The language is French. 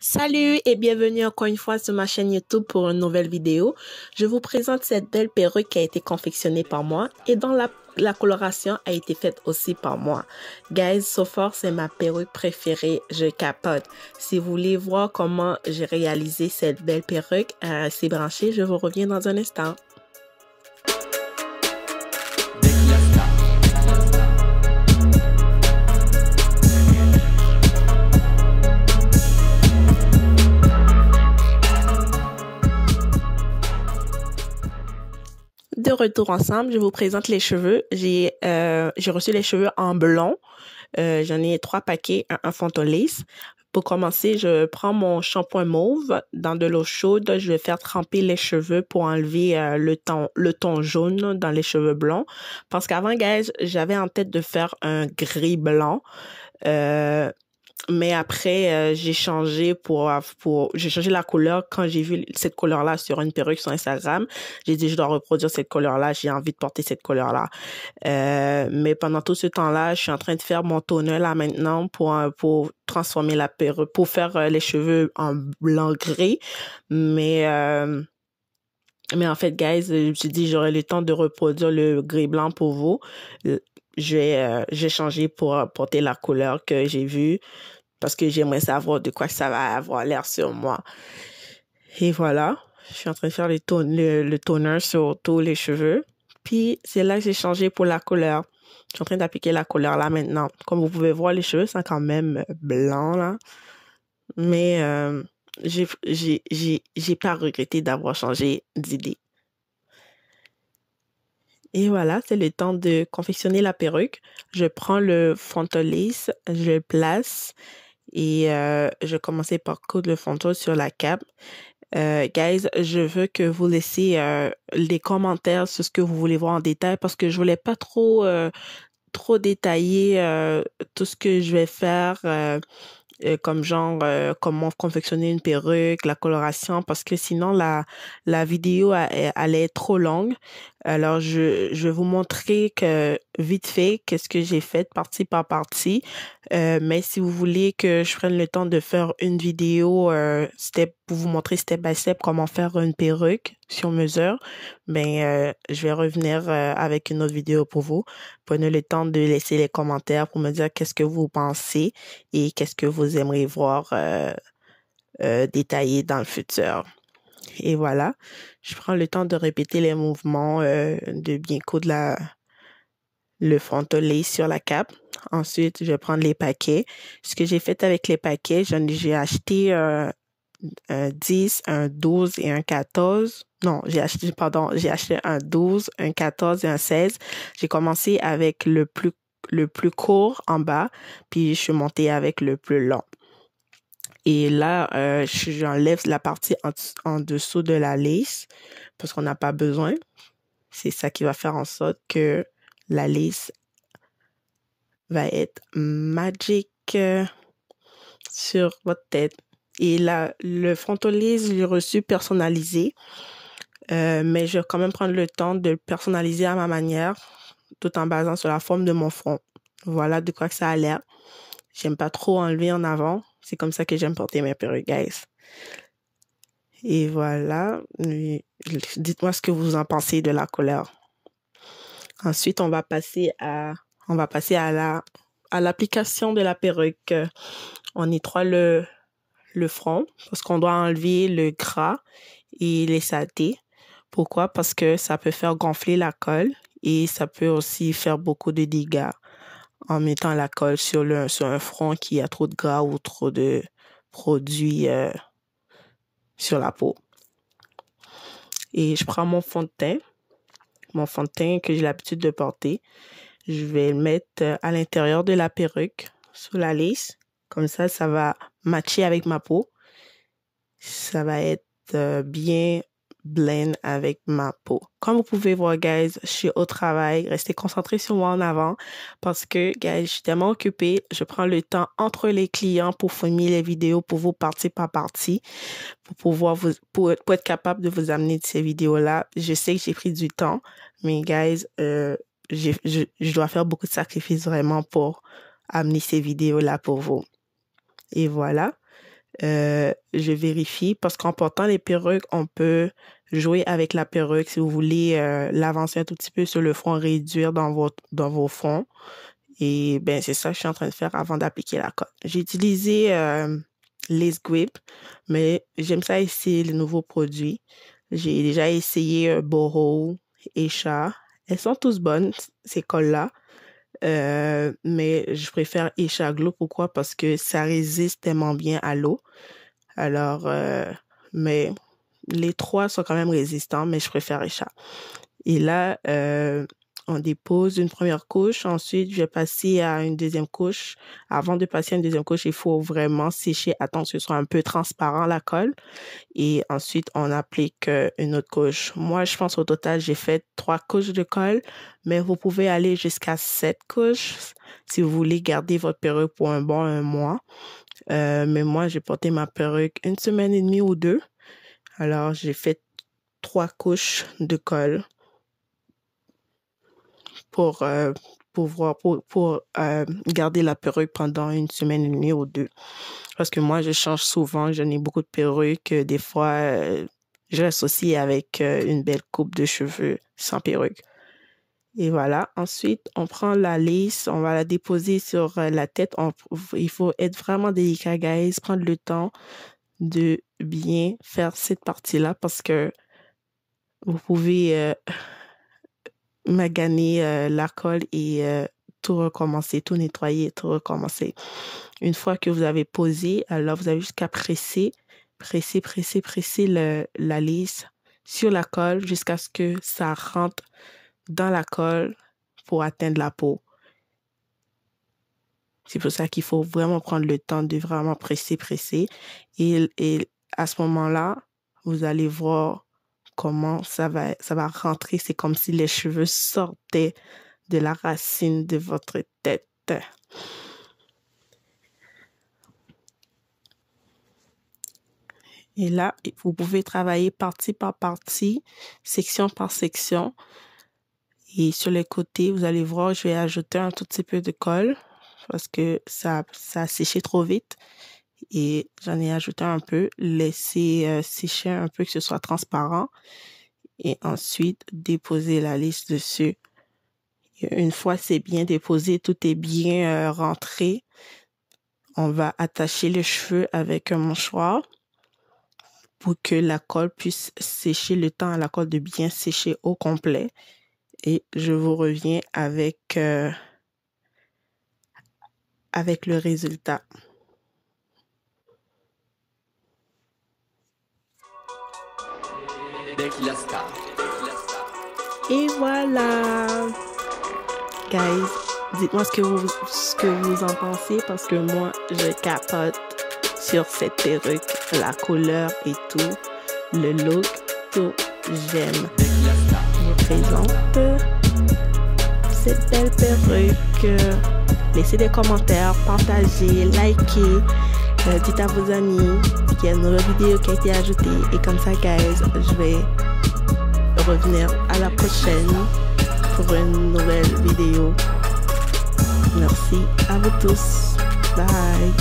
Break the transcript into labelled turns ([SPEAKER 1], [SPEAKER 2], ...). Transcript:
[SPEAKER 1] Salut et bienvenue encore une fois sur ma chaîne YouTube pour une nouvelle vidéo. Je vous présente cette belle perruque qui a été confectionnée par moi et dont la, coloration a été faite aussi par moi. Guys, so c'est ma perruque préférée, je capote. Si vous voulez voir comment j'ai réalisé cette belle perruque, euh, c'est branché, je vous reviens dans un instant. de retour ensemble. Je vous présente les cheveux. J'ai euh, j'ai reçu les cheveux en blond. Euh, j'en ai trois paquets, un, un Pour commencer, je prends mon shampoing mauve dans de l'eau chaude. Je vais faire tremper les cheveux pour enlever euh, le, ton, le ton jaune dans les cheveux blancs Parce qu'avant, guys, j'avais en tête de faire un gris blanc mais après euh, j'ai changé pour pour j'ai changé la couleur quand j'ai vu cette couleur là sur une perruque sur Instagram j'ai dit je dois reproduire cette couleur là j'ai envie de porter cette couleur là euh, mais pendant tout ce temps là je suis en train de faire mon tonneau là maintenant pour euh, pour transformer la perruque pour faire euh, les cheveux en blanc gris mais euh, mais en fait, guys, j'ai dit j'aurai le temps de reproduire le gris blanc pour vous. Je j'ai changé pour porter la couleur que j'ai vue parce que j'aimerais savoir de quoi ça va avoir l'air sur moi. Et voilà, je suis en train de faire le, toner sur tous les cheveux. Puis c'est là que j'ai changé pour la couleur. Je suis en train d'appliquer la couleur là maintenant. Comme vous pouvez voir, les cheveux sont quand même blancs là. Mais euh, j'ai pas regretté d'avoir changé d'idée. Et voilà, c'est le temps de confectionner la perruque. Je prends le frontal je le place et euh, je commençais par coudre le fantôme sur la cape. Euh, guys, je veux que vous laissiez euh, les commentaires sur ce que vous voulez voir en détail parce que je voulais pas trop trop détailler tout ce que je vais faire comme genre comment confectionner une perruque, la coloration, parce que sinon la, la vidéo allait être trop longue. Alors, je, je vais vous montrer que vite fait qu'est-ce que j'ai fait partie par partie. Euh, mais si vous voulez que je prenne le temps de faire une vidéo euh, step pour vous montrer step by step comment faire une perruque sur mesure, ben euh, je vais revenir avec une autre vidéo pour vous. Prenez le temps de laisser les commentaires pour me dire qu'est-ce que vous pensez et qu'est-ce que vous aimeriez voir détaillé dans le futur. Et voilà, je prends le temps de répéter les mouvements euh, de bien coudre la le frontolé sur la cape. Ensuite, je vais prendre les paquets. Ce que j'ai fait avec les paquets, j'ai acheté euh, un 10, un 12 et un 14. Non, j'ai acheté, pardon, j'ai acheté un 12, un 14 et un 16. J'ai commencé avec le plus, le plus court en bas, puis je suis montée avec le plus long. Et là, euh, j'enlève la partie en, dessous de la lace parce qu'on n'a pas besoin. C'est ça qui va faire en sorte que la lace va être magique euh, sur votre tête. Et là, le je l'ai reçu personnalisé. Euh, mais je vais quand même prendre le temps de le personnaliser à ma manière, tout en basant sur la forme de mon front. Voilà de quoi que ça a l'air. J'aime pas trop enlever en avant c'est comme ça que j'aime porter mes perruques, Et voilà. Dites-moi ce que vous en pensez de la couleur. Ensuite, on va passer à, on va passer à la, à l'application de la perruque. On nettoie le, le front parce qu'on doit enlever le gras et les saletés. Pourquoi? Parce que ça peut faire gonfler la colle et ça peut aussi faire beaucoup de dégâts en mettant la colle sur, le, sur un front qui a trop de gras ou trop de produits euh, sur la peau. Et je prends mon fond de teint, mon fond de teint que j'ai l'habitude de porter. Je vais le mettre euh, à l'intérieur de la perruque, sous la lisse. Comme ça, ça va matcher avec ma peau. Ça va être euh, bien blend avec ma peau. Comme vous pouvez voir, guys, je suis au travail. Restez concentrés sur moi en avant parce que, guys, je suis tellement occupée. Je prends le temps entre les clients pour fournir les vidéos pour vous partie par partie pour pouvoir vous, pour, être capable de vous amener de ces vidéos-là. Je sais que j'ai pris du temps, mais, guys, euh, je, dois faire beaucoup de sacrifices vraiment pour amener ces vidéos-là pour vous. Et voilà. Euh, je vérifie parce qu'en portant les perruques, on peut jouer avec la perruque si vous voulez euh, l'avancer un tout petit peu sur le front, réduire dans, votre, dans vos fronts. Et ben c'est ça que je suis en train de faire avant d'appliquer la colle. J'ai utilisé euh, les Grip, mais j'aime ça essayer les nouveaux produits. J'ai déjà essayé euh, et Echa. Elles sont toutes bonnes, ces colles-là. Euh, mais je préfère Echa Glow. Pourquoi? Parce que ça résiste tellement bien à l'eau. Alors, mais les trois sont quand même résistants, mais je préfère les Et là, euh, on dépose une première couche. Ensuite, je vais passer à une deuxième couche. Avant de passer à une deuxième couche, il faut vraiment sécher, Attends que ce soit un peu transparent la colle. Et ensuite, on applique euh, une autre couche. Moi, je pense au total, j'ai fait trois couches de colle, mais vous pouvez aller jusqu'à sept couches si vous voulez garder votre perruque pour un bon mois. Euh, mais moi, j'ai porté ma perruque une semaine et demie ou deux. Alors, j'ai fait trois couches de colle pour euh, pouvoir pour, euh, garder la perruque pendant une semaine et demie ou deux. Parce que moi, je change souvent. J'en ai beaucoup de perruques. Des fois, euh, je l'associe avec une belle coupe de cheveux sans perruque. Et voilà. Ensuite, on prend la lisse, on va la déposer sur la tête. il faut être vraiment délicat, guys. Prendre le temps de bien faire cette partie-là parce que vous pouvez euh, maganer euh, la colle et euh, tout recommencer, tout nettoyer, tout recommencer. Une fois que vous avez posé, alors vous avez jusqu'à presser, presser, presser, presser la lisse sur la colle jusqu'à ce que ça rentre dans la colle pour atteindre la peau. C'est pour ça qu'il faut vraiment prendre le temps de vraiment presser, presser. Et, à ce moment-là, vous allez voir comment ça va, ça va rentrer. C'est comme si les cheveux sortaient de la racine de votre tête. Et là, vous pouvez travailler partie par partie, section par section. Et sur les côtés, vous allez voir, je vais ajouter un tout petit peu de colle parce que ça, ça a séché trop vite. Et j'en ai ajouté un peu, laisser euh, sécher un peu que ce soit transparent. Et ensuite, déposer la liste dessus. une fois c'est bien déposé, tout est bien euh, rentré. On va attacher les cheveux avec un mouchoir pour que la colle puisse sécher le temps à la colle de bien sécher au complet. Et je vous reviens avec euh, avec le résultat. Et voilà. Guys, dites-moi ce que vous ce que vous en pensez parce que moi je capote sur cette perruque, la couleur et tout, le look, tout j'aime. Je vous présente cette belle perruque. Laissez des commentaires, partagez, likez, euh, dites à vos amis qu'il y a une nouvelle vidéo qui a été ajoutée. Et comme ça, guys, je vais revenir à la prochaine pour une nouvelle vidéo. Merci à vous tous. Bye.